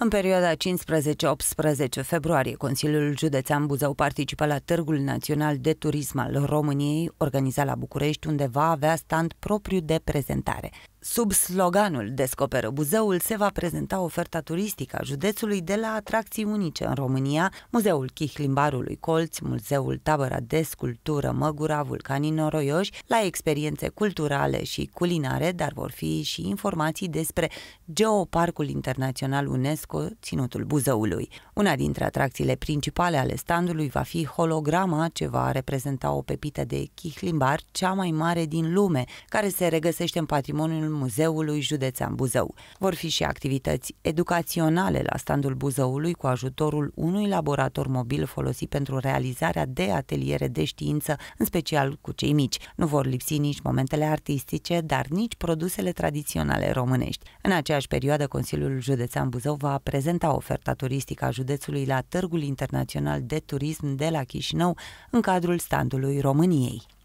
În perioada 15-18 februarie, Consiliul Județean Buzău participă la Târgul Național de Turism al României, organizat la București, unde va avea stand propriu de prezentare. Sub sloganul Descoperă Buzăul se va prezenta oferta turistică a județului de la atracții unice în România, Muzeul Chihlimbarului Colț, Muzeul Tabăra de Sculptură Măgura, Vulcanii Noroioși, la experiențe culturale și culinare, dar vor fi și informații despre Geoparcul Internațional UNESCO, Ținutul Buzăului. Una dintre atracțiile principale ale standului va fi holograma, ce va reprezenta o pepită de chihlimbar, cea mai mare din lume, care se regăsește în patrimoniul standul Muzeului Județean Buzău. Vor fi și activități educaționale la standul Buzăului cu ajutorul unui laborator mobil folosit pentru realizarea de ateliere de știință, în special cu cei mici. Nu vor lipsi nici momentele artistice, dar nici produsele tradiționale românești. În aceeași perioadă, Consiliul Județean Buzău va prezenta oferta turistică a județului la Târgul Internațional de Turism de la Chișinău în cadrul standului României.